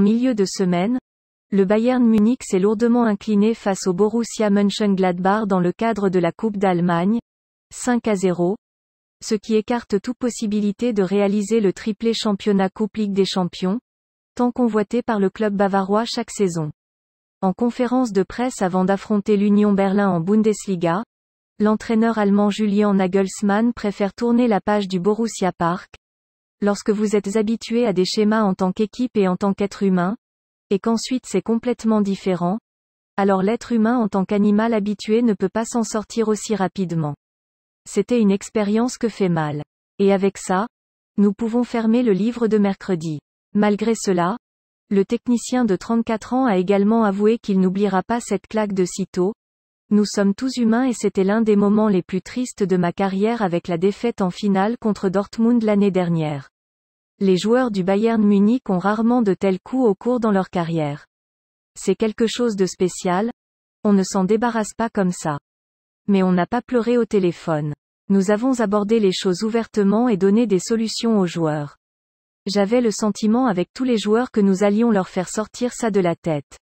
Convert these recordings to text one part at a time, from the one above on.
En milieu de semaine, le Bayern Munich s'est lourdement incliné face au Borussia Mönchengladbach dans le cadre de la Coupe d'Allemagne, 5 à 0, ce qui écarte toute possibilité de réaliser le triplé championnat Coupe Ligue des Champions, tant convoité par le club bavarois chaque saison. En conférence de presse avant d'affronter l'Union Berlin en Bundesliga, l'entraîneur allemand Julian Nagelsmann préfère tourner la page du Borussia Park, Lorsque vous êtes habitué à des schémas en tant qu'équipe et en tant qu'être humain, et qu'ensuite c'est complètement différent, alors l'être humain en tant qu'animal habitué ne peut pas s'en sortir aussi rapidement. C'était une expérience que fait mal. Et avec ça, nous pouvons fermer le livre de mercredi. Malgré cela, le technicien de 34 ans a également avoué qu'il n'oubliera pas cette claque de sitôt, nous sommes tous humains et c'était l'un des moments les plus tristes de ma carrière avec la défaite en finale contre Dortmund l'année dernière. Les joueurs du Bayern Munich ont rarement de tels coups au cours dans leur carrière. C'est quelque chose de spécial. On ne s'en débarrasse pas comme ça. Mais on n'a pas pleuré au téléphone. Nous avons abordé les choses ouvertement et donné des solutions aux joueurs. J'avais le sentiment avec tous les joueurs que nous allions leur faire sortir ça de la tête.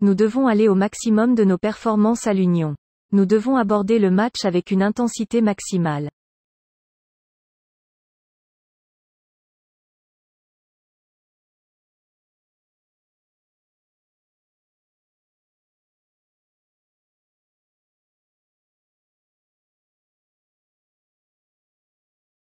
Nous devons aller au maximum de nos performances à l'Union. Nous devons aborder le match avec une intensité maximale.